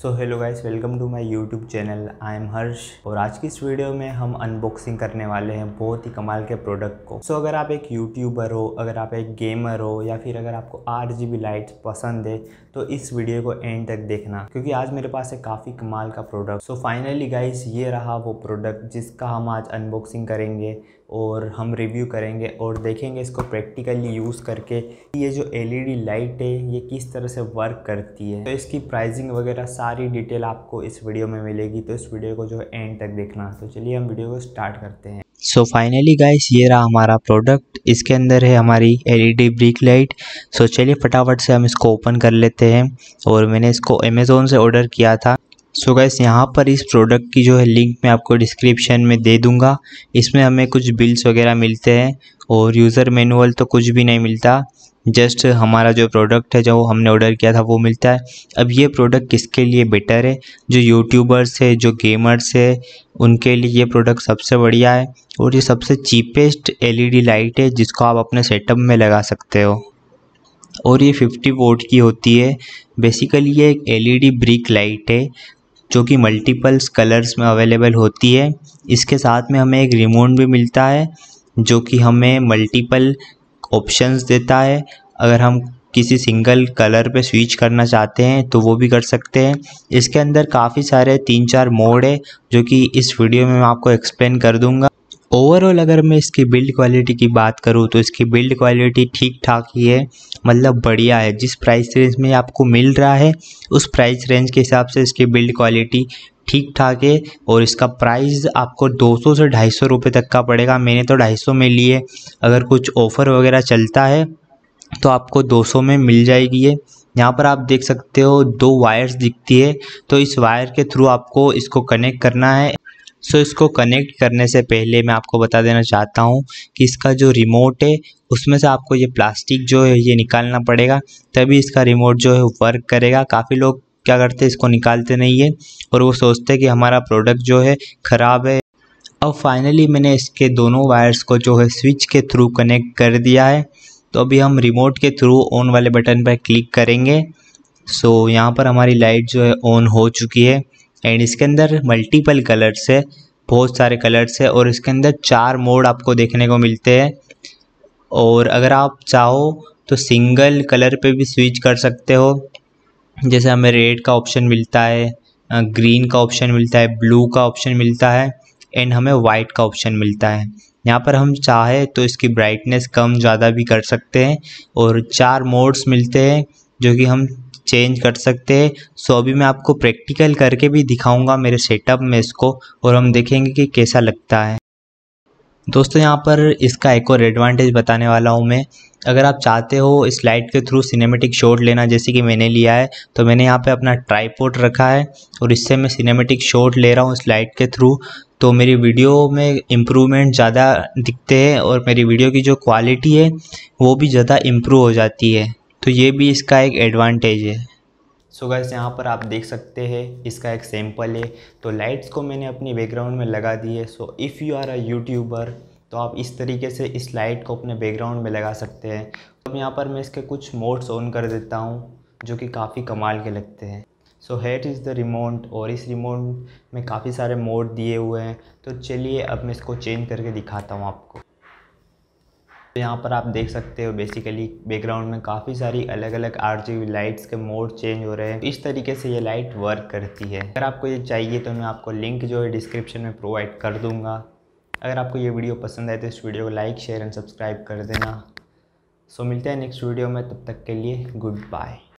so hello guys welcome to my YouTube channel I am Harsh और आज की इस वीडियो में हम अनबॉक्सिंग करने वाले हैं बहुत ही कमाल के प्रोडक्ट को सो so, अगर आप एक यूट्यूबर हो अगर आप एक गेमर हो या फिर अगर आपको आठ जी लाइट पसंद है तो इस वीडियो को एंड तक देखना क्योंकि आज मेरे पास है काफ़ी कमाल का प्रोडक्ट सो फाइनली गाइस ये रहा वो प्रोडक्ट जिसका हम आज अनबॉक्सिंग करेंगे और हम रिव्यू करेंगे और देखेंगे इसको प्रैक्टिकली यूज़ करके ये जो एलईडी लाइट e है ये किस तरह से वर्क करती है तो इसकी प्राइसिंग वगैरह सारी डिटेल आपको इस वीडियो में मिलेगी तो इस वीडियो को जो है एंड तक देखना तो चलिए हम वीडियो को स्टार्ट करते हैं सो फाइनली गाइस ये रहा हमारा प्रोडक्ट इसके अंदर है हमारी एलईडी ब्रिक लाइट सो चलिए फटाफट से हम इसको ओपन कर लेते हैं और मैंने इसको अमेज़ोन से ऑर्डर किया था सो गैस यहाँ पर इस प्रोडक्ट की जो है लिंक मैं आपको डिस्क्रिप्शन में दे दूँगा इसमें हमें कुछ बिल्स वगैरह मिलते हैं और यूज़र मैनुअल तो कुछ भी नहीं मिलता जस्ट हमारा जो प्रोडक्ट है जो हमने ऑर्डर किया था वो मिलता है अब ये प्रोडक्ट किसके लिए बेटर है जो यूट्यूबर्स है जो गेमर्स है उनके लिए ये प्रोडक्ट सबसे बढ़िया है और ये सबसे चीपेस्ट एलईडी लाइट है जिसको आप अपने सेटअप में लगा सकते हो और ये 50 वोट की होती है बेसिकली ये एक एलईडी ब्रिक लाइट है जो कि मल्टीपल्स कलर्स में अवेलेबल होती है इसके साथ में हमें एक रिमोट भी मिलता है जो कि हमें मल्टीपल ऑप्शंस देता है अगर हम किसी सिंगल कलर पे स्विच करना चाहते हैं तो वो भी कर सकते हैं इसके अंदर काफ़ी सारे तीन चार मोड है जो कि इस वीडियो में मैं आपको एक्सप्लेन कर दूंगा ओवरऑल अगर मैं इसकी बिल्ड क्वालिटी की बात करूँ तो इसकी बिल्ड क्वालिटी ठीक ठाक ही है मतलब बढ़िया है जिस प्राइस रेंज में आपको मिल रहा है उस प्राइस रेंज के हिसाब से इसकी बिल्ड क्वालिटी ठीक ठाक है और इसका प्राइस आपको 200 से 250 रुपए तक का पड़ेगा मैंने तो 250 में लिए अगर कुछ ऑफ़र वगैरह चलता है तो आपको 200 में मिल जाएगी ये यहाँ पर आप देख सकते हो दो वायर्स दिखती है तो इस वायर के थ्रू आपको इसको कनेक्ट करना है सो so, इसको कनेक्ट करने से पहले मैं आपको बता देना चाहता हूँ कि इसका जो रिमोट है उसमें से आपको ये प्लास्टिक जो है ये निकालना पड़ेगा तभी इसका रिमोट जो है वर्क करेगा काफ़ी लोग क्या करते हैं इसको निकालते नहीं है और वो सोचते हैं कि हमारा प्रोडक्ट जो है ख़राब है अब फाइनली मैंने इसके दोनों वायर्स को जो है स्विच के थ्रू कनेक्ट कर दिया है तो अभी हम रिमोट के थ्रू ऑन वाले बटन पर क्लिक करेंगे सो so, यहाँ पर हमारी लाइट जो है ऑन हो चुकी है एंड इसके अंदर मल्टीपल कलर्स है बहुत सारे कलर्स है और इसके अंदर चार मोड आपको देखने को मिलते हैं और अगर आप चाहो तो सिंगल कलर पे भी स्विच कर सकते हो जैसे हमें रेड का ऑप्शन मिलता है ग्रीन का ऑप्शन मिलता है ब्लू का ऑप्शन मिलता है एंड हमें वाइट का ऑप्शन मिलता है यहाँ पर हम चाहे तो इसकी ब्राइटनेस कम ज़्यादा भी कर सकते हैं और चार मोड्स मिलते हैं जो कि हम चेंज कर सकते हैं सो अभी मैं आपको प्रैक्टिकल करके भी दिखाऊंगा मेरे सेटअप में इसको और हम देखेंगे कि कैसा लगता है दोस्तों यहाँ पर इसका एक और एडवांटेज बताने वाला हूँ मैं अगर आप चाहते हो इस लाइट के थ्रू सिनेमेटिक शॉट लेना जैसे कि मैंने लिया है तो मैंने यहाँ पे अपना ट्राईपोर्ट रखा है और इससे मैं सिनेमेटिक शॉट ले रहा हूँ इस लाइट के थ्रू तो मेरी वीडियो में इम्प्रूवमेंट ज़्यादा दिखते हैं और मेरी वीडियो की जो क्वालिटी है वो भी ज़्यादा इम्प्रूव हो जाती है तो ये भी इसका एक एडवांटेज है सो so गैस यहाँ पर आप देख सकते हैं इसका एक सैम्पल है तो लाइट्स को मैंने अपने बैकग्राउंड में लगा दी है so if you are a YouTuber तो आप इस तरीके से इस लाइट को अपने बैकग्राउंड में लगा सकते हैं अब यहाँ पर मैं इसके कुछ मोड्स ऑन कर देता हूँ जो कि काफ़ी कमाल के लगते हैं so that is the remote और इस रिमोट में काफ़ी सारे मोड दिए हुए हैं तो चलिए अब मैं इसको चेंज करके दिखाता हूँ आपको तो यहाँ पर आप देख सकते हो बेसिकली बैकग्राउंड में काफ़ी सारी अलग अलग आर लाइट्स के मोड चेंज हो रहे हैं इस तरीके से ये लाइट वर्क करती है अगर आपको ये चाहिए तो मैं आपको लिंक जो है डिस्क्रिप्शन में प्रोवाइड कर दूँगा अगर आपको ये वीडियो पसंद आए तो इस वीडियो को लाइक शेयर एंड सब्सक्राइब कर देना सो मिलते हैं नेक्स्ट वीडियो में तब तक के लिए गुड बाय